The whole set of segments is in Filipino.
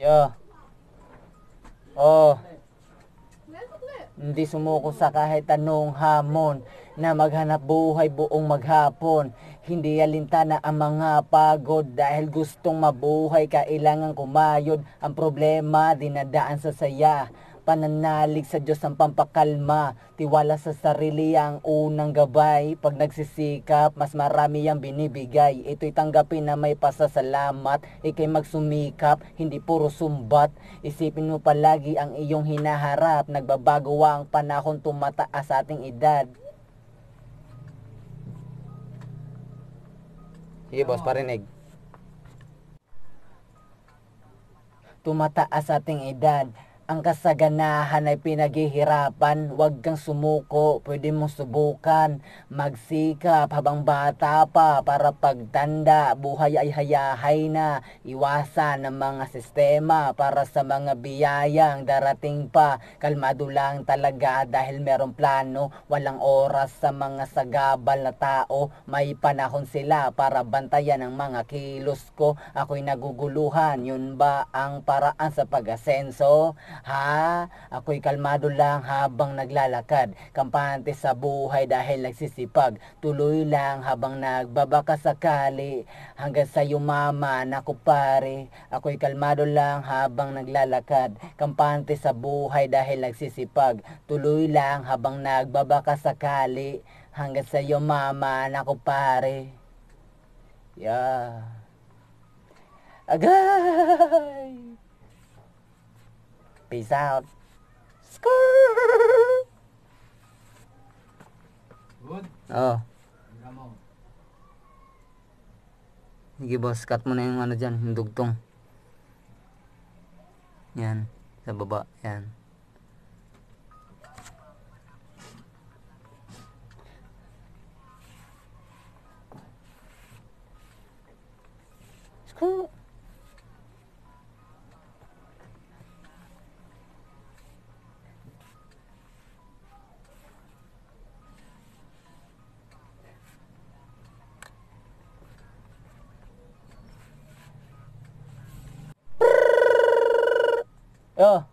Yo. Oh. Hindi sumuko sa kahit anong hamon na maghanap buhay buong maghapon. Hindi alintana ang mga pagod dahil gustong mabuhay kailangan kumayod. Ang problema dinadaan sa saya pananalig sa Diyos ang pampakalma, tiwala sa sarili ang unang gabay, pag nagsisikap, mas marami yang binibigay. Ito'y tanggapin na may pasasalamat, ikay magsumikap, hindi puro sumbat. Isipin mo palagi ang iyong hinaharap, nagbabago ang panahon tumataas sa ating edad. Sige boss, parinig. Tumataas ating edad, ang kasaganahan ay pinaghihirapan, huwag kang sumuko, pwede mong subukan, magsikap habang bata pa para pagtanda, buhay ay hayahay na, iwasan ang mga sistema para sa mga biyayang darating pa, kalmado lang talaga dahil merong plano, walang oras sa mga sagabal na tao, may panahon sila para bantayan ang mga kilos ko, ako'y naguguluhan, yun ba ang paraan sa pag-asenso? Ha? Ako'y kalmado lang habang naglalakad. Kampante sa buhay dahil nagsisipag. Tuloy lang habang nagbabaka sakali. Hanggang sa yumama na ko pare. Ako'y kalmado lang habang naglalakad. Kampante sa buhay dahil nagsisipag. Tuloy lang habang nagbabaka sakali. Hanggang sa yumama na ko pare. Yeah. Agay! Peace out. Skrrr. Oh. Ini bos kat mana yang mana jangan hidup tuh? Yang, Yan, sa baba, yan. Skrrr. Oh.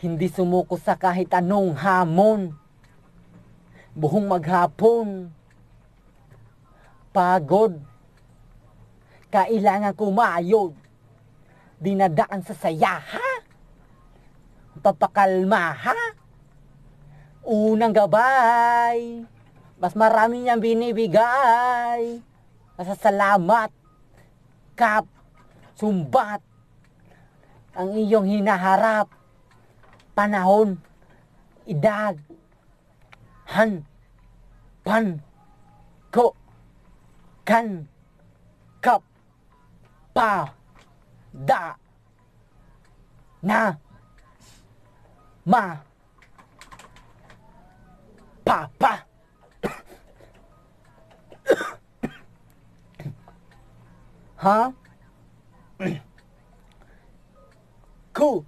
Hindi sumuko sa kahit anong hamon. Buhong maghapon. Pagod. Kailangan kumayod. Dinadaan sa saya, ha? Papakalma, ha? Unang gabay. Mas marami niyang binibigay. Masasalamat. Kap. Sumbat ang iyong hinaharap, panahon, edad, han, pan, ko, kan, kap, pa, da, na, ma, pa, pa. huh? cool